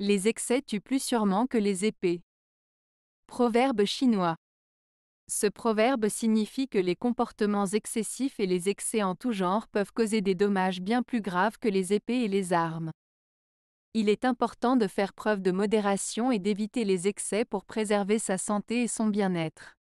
Les excès tuent plus sûrement que les épées. Proverbe chinois. Ce proverbe signifie que les comportements excessifs et les excès en tout genre peuvent causer des dommages bien plus graves que les épées et les armes. Il est important de faire preuve de modération et d'éviter les excès pour préserver sa santé et son bien-être.